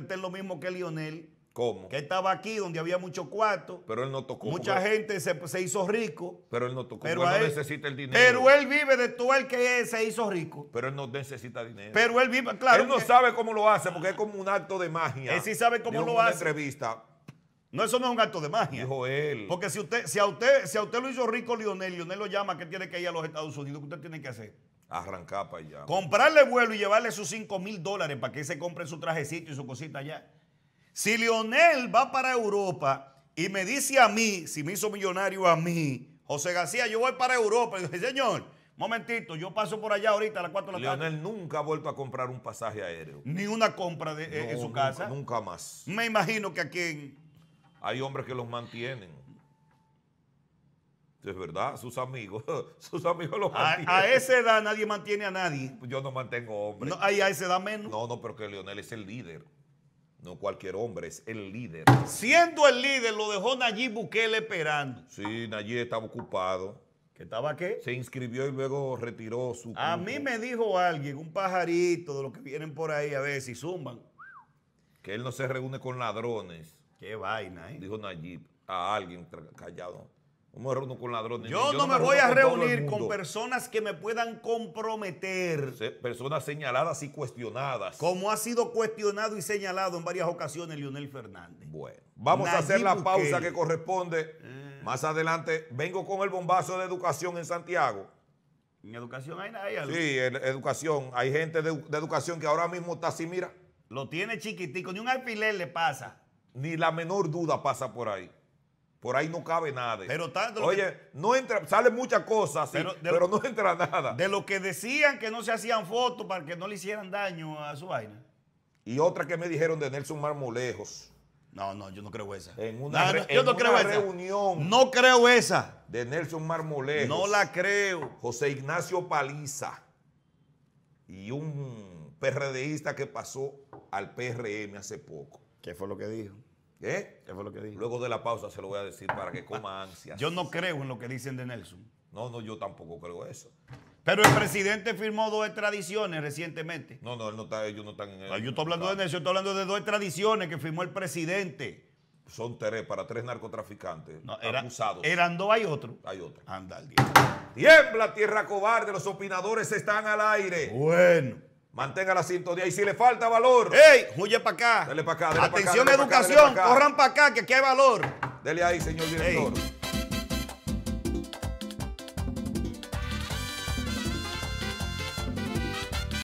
usted es lo mismo que Lionel. ¿Cómo? Que estaba aquí donde había mucho cuarto. Pero él no tocó. Mucha gente se, hizo rico. Pero él no tocó. Pero él no necesita el dinero. Pero él vive de todo el que se hizo rico. Pero él no necesita dinero. Pero él vive, claro. Él no eh. sabe cómo lo hace porque es como un acto de magia. Él sí sabe cómo lo hace. entrevista. No, eso no es un acto de magia. Dijo él. Porque si usted, si a usted, si a usted lo hizo rico Lionel, Lionel lo llama que tiene que ir a los Estados Unidos, ¿qué usted tiene que hacer? Arrancar para allá. Comprarle vuelo y llevarle sus 5 mil dólares para que se compre su trajecito y su cosita allá. Si Lionel va para Europa y me dice a mí, si me hizo millonario a mí, José García, yo voy para Europa. Y dice, señor, momentito, yo paso por allá ahorita a las 4 de la tarde. Lionel nunca ha vuelto a comprar un pasaje aéreo. Ni una compra de, eh, en su casa. Nunca más. Me imagino que aquí Hay hombres que los mantienen. Es verdad, sus amigos, sus amigos los a, a, esa edad nadie mantiene a nadie. Yo no mantengo hombres. No, a esa edad menos. No, no, pero que Leonel es el líder. No cualquier hombre, es el líder. Siendo el líder, lo dejó Nayib Bukele esperando. Sí, Nayib estaba ocupado. ¿Que estaba qué? Se inscribió y luego retiró su... A mí me dijo alguien, un pajarito de los que vienen por ahí a ver si zumban. Que él no se reúne con ladrones. Qué vaina, ¿eh? Dijo Nayib a alguien callado con ladrones. Yo, no, me, voy a reunir con personas que me puedan comprometer. personas señaladas y cuestionadas. Como ha sido cuestionado y señalado en varias ocasiones Lionel Fernández. Bueno, vamos a hacer la pausa que corresponde. Eh. Más adelante vengo con el bombazo de educación en Santiago. En educación hay, Sí, en educación. Hay gente de, educación que ahora mismo está así, mira. Lo tiene chiquitico, ni un alfiler le pasa. Ni la menor duda pasa por ahí. Por ahí no cabe nada. Pero tanto Oye, no entra, sale muchas cosas, pero, no entra nada. De lo que decían que no se hacían fotos para que no le hicieran daño a su vaina. Y otra que me dijeron de Nelson Marmolejos. No, no, yo no creo esa. En una, reunión. No creo esa. De Nelson Marmolejos. No la creo. José Ignacio Paliza. Y un PRDista que pasó al PRM hace poco. ¿Qué fue lo que dijo? ¿Eh? ¿Qué lo que Luego de la pausa se lo voy a decir para que coma ah, ansias. Yo no creo en lo que dicen de Nelson. No, no, yo tampoco creo eso. Pero el presidente firmó dos extradiciones recientemente. No, no, ellos no están en ah, Yo estoy hablando de Nelson, estoy hablando de dos extradiciones que firmó el presidente. Son tres para tres narcotraficantes Eran dos, hay otro. Hay otro. Anda, Tiembla, tierra cobarde, los opinadores están al aire. Bueno. Mantenga la sintonía. Y si le falta valor. ¡Ey! Huye para acá. Dele para acá. Atención, pa educación. ¡Corran pa acá. Corran para acá, que aquí hay valor. Dele ahí, señor director.